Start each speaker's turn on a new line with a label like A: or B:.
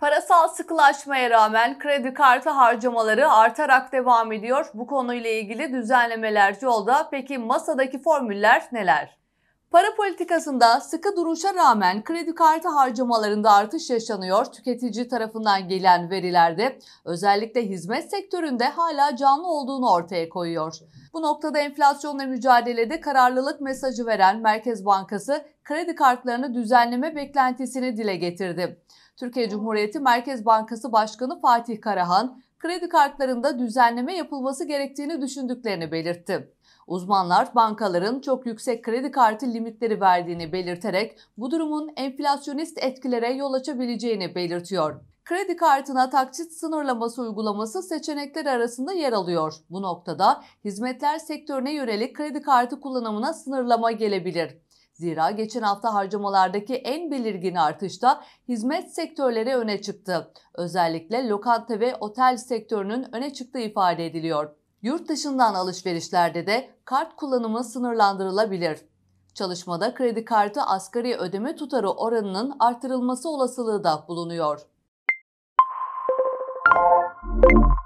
A: Parasal sıkılaşmaya rağmen kredi kartı harcamaları artarak devam ediyor. Bu konuyla ilgili düzenlemeler yolda. Peki masadaki formüller neler? Para politikasında sıkı duruşa rağmen kredi kartı harcamalarında artış yaşanıyor. Tüketici tarafından gelen verilerde özellikle hizmet sektöründe hala canlı olduğunu ortaya koyuyor. Bu noktada enflasyonla mücadelede kararlılık mesajı veren Merkez Bankası kredi kartlarını düzenleme beklentisini dile getirdi. Türkiye Cumhuriyeti Merkez Bankası Başkanı Fatih Karahan, kredi kartlarında düzenleme yapılması gerektiğini düşündüklerini belirtti. Uzmanlar bankaların çok yüksek kredi kartı limitleri verdiğini belirterek bu durumun enflasyonist etkilere yol açabileceğini belirtiyor kredi kartına taksit sınırlaması uygulaması seçenekler arasında yer alıyor. Bu noktada hizmetler sektörüne yönelik kredi kartı kullanımına sınırlama gelebilir. Zira geçen hafta harcamalardaki en belirgin artışta hizmet sektörleri öne çıktı. Özellikle lokanta ve otel sektörünün öne çıktığı ifade ediliyor. Yurt dışından alışverişlerde de kart kullanımı sınırlandırılabilir. Çalışmada kredi kartı asgari ödeme tutarı oranının artırılması olasılığı da bulunuyor. Thank you